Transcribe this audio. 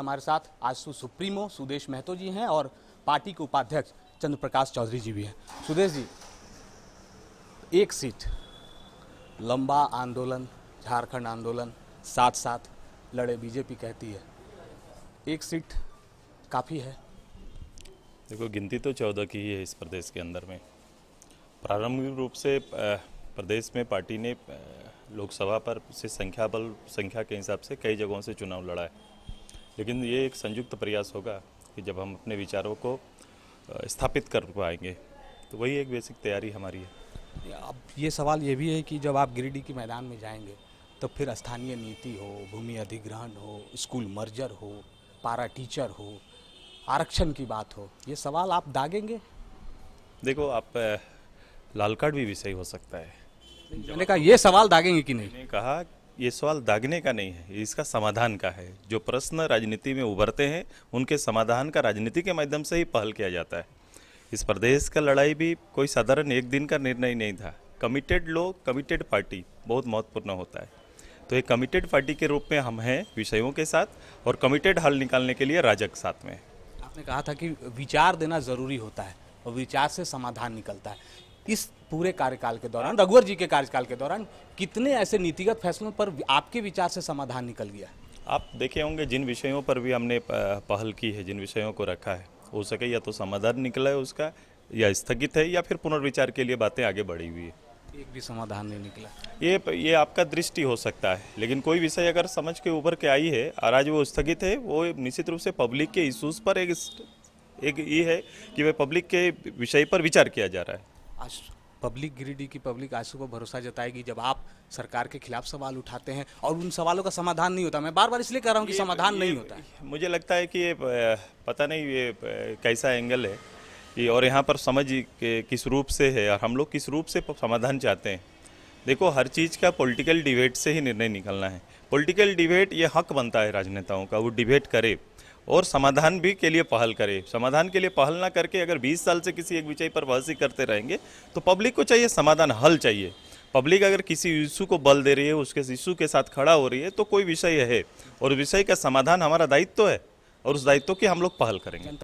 हमारे साथ आजसू सुप्रीमो सुदेश महतो जी हैं और पार्टी के उपाध्यक्ष चंद्रप्रकाश चौधरी जी भी हैं सुदेश जी एक सीट लंबा आंदोलन झारखंड आंदोलन साथ साथ लड़े बीजेपी कहती है एक सीट काफ़ी है देखो गिनती तो चौदह की ही है इस प्रदेश के अंदर में प्रारंभिक रूप से प्रदेश में पार्टी ने लोकसभा पर से संख्या बल संख्या के हिसाब से कई जगहों से चुनाव लड़ा है लेकिन ये एक संयुक्त प्रयास होगा कि जब हम अपने विचारों को स्थापित कर पाएंगे तो वही एक बेसिक तैयारी हमारी है अब ये सवाल ये भी है कि जब आप गिरिडीह के मैदान में जाएंगे तो फिर स्थानीय नीति हो भूमि अधिग्रहण हो स्कूल मर्जर हो पारा टीचर हो आरक्षण की बात हो ये सवाल आप दागेंगे देखो आप लाल कार्ड भी विषय हो सकता है मैंने कहा ये सवाल दागेंगे कि नहीं कहा ये सवाल दागने का नहीं है इसका समाधान का है जो प्रश्न राजनीति में उभरते हैं उनके समाधान का राजनीति के माध्यम से ही पहल किया जाता है इस प्रदेश का लड़ाई भी कोई साधारण एक दिन का निर्णय नहीं था कमिटेड लोग कमिटेड पार्टी बहुत महत्वपूर्ण होता है तो ये कमिटेड पार्टी के रूप में हम हैं विषयों के साथ और कमिटेड हल निकालने के लिए राजक साथ में आपने कहा था कि विचार देना ज़रूरी होता है और विचार से समाधान निकलता है इस पूरे कार्यकाल के दौरान रघुवर जी के कार्यकाल के दौरान कितने ऐसे नीतिगत फैसलों पर आपके विचार से समाधान निकल गया आप देखे होंगे जिन विषयों पर भी हमने पहल की है जिन विषयों को रखा है हो सके या तो समाधान निकला है उसका या स्थगित है या फिर पुनर्विचार के लिए बातें आगे बढ़ी हुई है एक भी समाधान नहीं निकला ये ये आपका दृष्टि हो सकता है लेकिन कोई विषय अगर समझ के ऊपर के आई है और आज वो स्थगित है वो निश्चित रूप से पब्लिक के इशूज़ पर एक एक ये है कि वह पब्लिक के विषय पर विचार किया जा रहा है आज पब्लिक गिरिडीह की पब्लिक आज सुबह भरोसा जताएगी जब आप सरकार के खिलाफ सवाल उठाते हैं और उन सवालों का समाधान नहीं होता मैं बार बार इसलिए कह रहा हूँ कि समाधान नहीं होता मुझे लगता है कि ये पता नहीं ये कैसा एंगल है कि और यहाँ पर समझ किस रूप से है और हम लोग किस रूप से समाधान चाहते हैं देखो हर चीज़ का पॉलिटिकल डिबेट से ही निर्णय निकलना है पॉलिटिकल डिबेट ये हक बनता है राजनेताओं का वो डिबेट करे और समाधान भी के लिए पहल करे समाधान के लिए पहल ना करके अगर 20 साल से किसी एक विषय पर ही करते रहेंगे तो पब्लिक को चाहिए समाधान हल चाहिए पब्लिक अगर किसी इशू को बल दे रही है उसके इशू के साथ खड़ा हो रही है तो कोई विषय है और विषय का समाधान हमारा दायित्व तो है और उस दायित्व की हम लोग पहल करेंगे